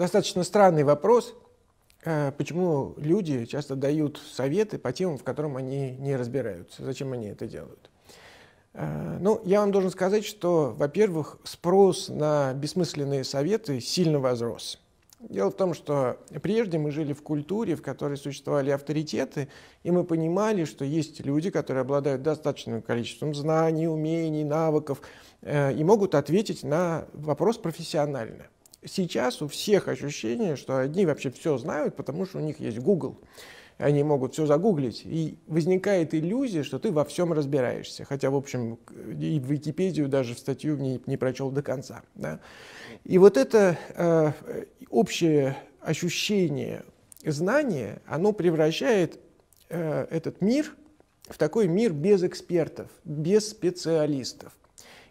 достаточно странный вопрос, э, почему люди часто дают советы по темам, в котором они не разбираются, зачем они это делают. Э, ну, я вам должен сказать, что, во-первых, спрос на бессмысленные советы сильно возрос. Дело в том, что прежде мы жили в культуре, в которой существовали авторитеты, и мы понимали, что есть люди, которые обладают достаточным количеством знаний, умений, навыков, э, и могут ответить на вопрос профессионально – сейчас у всех ощущение, что одни вообще все знают, потому что у них есть Google. Они могут все загуглить. И возникает иллюзия, что ты во всем разбираешься. Хотя, в общем, и в Википедию даже в статью не, не прочел до конца. Да? И вот это э, общее ощущение знания, оно превращает э, этот мир в такой мир без экспертов, без специалистов.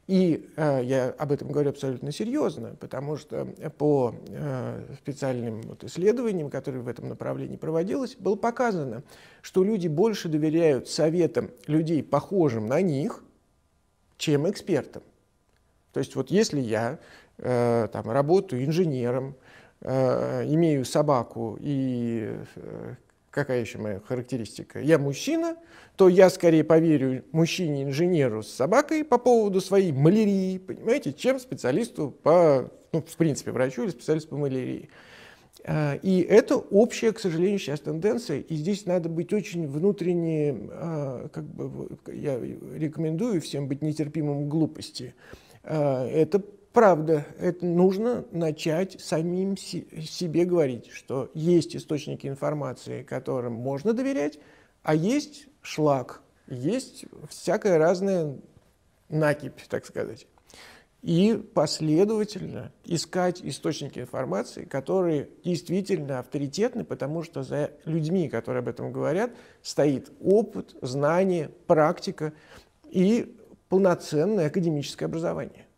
И э, я об этом говорю абсолютно серьезно, потому что э, по э, специальным вот исследованиям, которые в этом направлении проводилось, было показано, что люди больше доверяют советам людей, похожим на них, чем экспертам. То есть вот если я э, там, работаю инженером, э, имею собаку и э, какая еще моя характеристика, я мужчина, то я скорее поверю мужчине-инженеру с собакой по поводу своей малярии, понимаете, чем специалисту по, ну, в принципе, врачу или специалисту по малярии. А, и это общая, к сожалению, сейчас тенденция, и здесь надо быть очень внутренне, а, как бы, я рекомендую всем быть нетерпимым к глупости. А, это правда, это нужно начать самим себе говорить, что есть источники информации, которым можно доверять, а есть шлак, есть всякая разная накипь, так сказать. И последовательно искать источники информации, которые действительно авторитетны, потому что за людьми, которые об этом говорят, стоит опыт, знание, практика и полноценное академическое образование.